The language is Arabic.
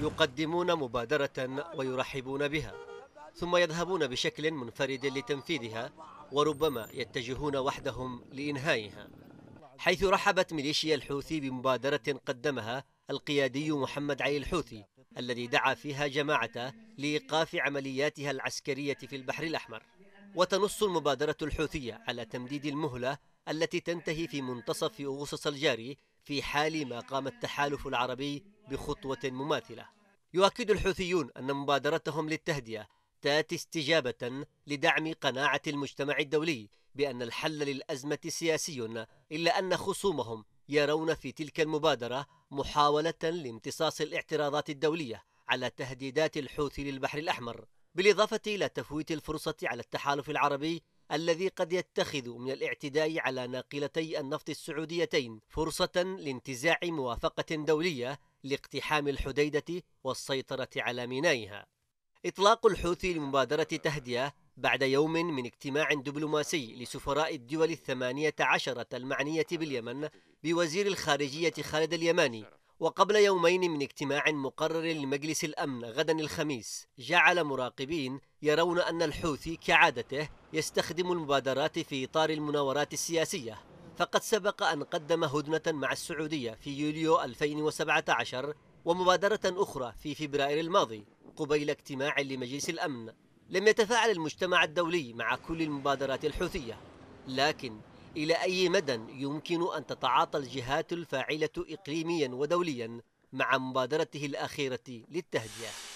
يقدمون مبادرة ويرحبون بها ثم يذهبون بشكل منفرد لتنفيذها وربما يتجهون وحدهم لإنهائها حيث رحبت ميليشيا الحوثي بمبادرة قدمها القيادي محمد علي الحوثي الذي دعا فيها جماعته لإيقاف عملياتها العسكرية في البحر الأحمر وتنص المبادرة الحوثية على تمديد المهلة التي تنتهي في منتصف أغسطس الجاري في حال ما قام التحالف العربي بخطوة مماثلة يؤكد الحوثيون أن مبادرتهم للتهدئة تأتي استجابة لدعم قناعة المجتمع الدولي بأن الحل للأزمة سياسي إلا أن خصومهم يرون في تلك المبادرة محاولة لامتصاص الاعتراضات الدولية على تهديدات الحوثي للبحر الأحمر بالإضافة إلى تفويت الفرصة على التحالف العربي الذي قد يتخذ من الاعتداء على ناقلتي النفط السعوديتين فرصة لانتزاع موافقة دولية لاقتحام الحديدة والسيطرة على مينائها. إطلاق الحوثي لمبادرة تهدئة بعد يوم من اجتماع دبلوماسي لسفراء الدول الثمانية عشرة المعنية باليمن بوزير الخارجية خالد اليماني وقبل يومين من اجتماع مقرر لمجلس الأمن غدا الخميس جعل مراقبين يرون أن الحوثي كعادته يستخدم المبادرات في إطار المناورات السياسية فقد سبق أن قدم هدنة مع السعودية في يوليو 2017 ومبادرة أخرى في فبراير الماضي قبيل اجتماع لمجلس الأمن لم يتفاعل المجتمع الدولي مع كل المبادرات الحوثية لكن إلى أي مدى يمكن أن تتعاطى الجهات الفاعلة إقليميا ودوليا مع مبادرته الأخيرة للتهدئة